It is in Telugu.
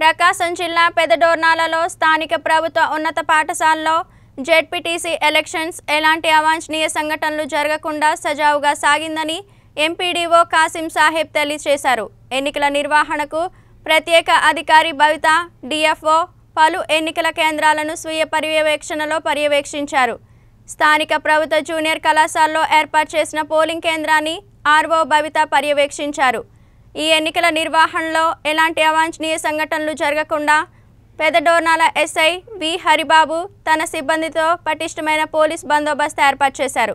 ప్రకాశం జిల్లా పెదడోర్నాలలో స్థానిక ప్రభుత్వ ఉన్నత పాఠశాలలో జెడ్పీటీసీ ఎలక్షన్స్ ఎలాంటి అవాంఛనీయ సంఘటనలు జరగకుండా సజావుగా సాగిందని ఎంపీడీఓ కాసిం సాహెబ్ తెలియజేశారు ఎన్నికల నిర్వహణకు ప్రత్యేక అధికారి భవిత డిఎఫ్ఓ పలు ఎన్నికల కేంద్రాలను స్వీయ పర్యవేక్షణలో పర్యవేక్షించారు స్థానిక ప్రభుత్వ జూనియర్ కళాశాలలో ఏర్పాటు చేసిన పోలింగ్ కేంద్రాన్ని ఆర్ఓ భవిత పర్యవేక్షించారు ఈ ఎన్నికల నిర్వహణలో ఎలాంటి అవాంఛనీయ సంఘటనలు జరగకుండా పెదడోర్నాల ఎస్ఐ వి హరిబాబు తన సిబ్బందితో పటిష్టమైన పోలీస్ బందోబస్తు ఏర్పాటు చేశారు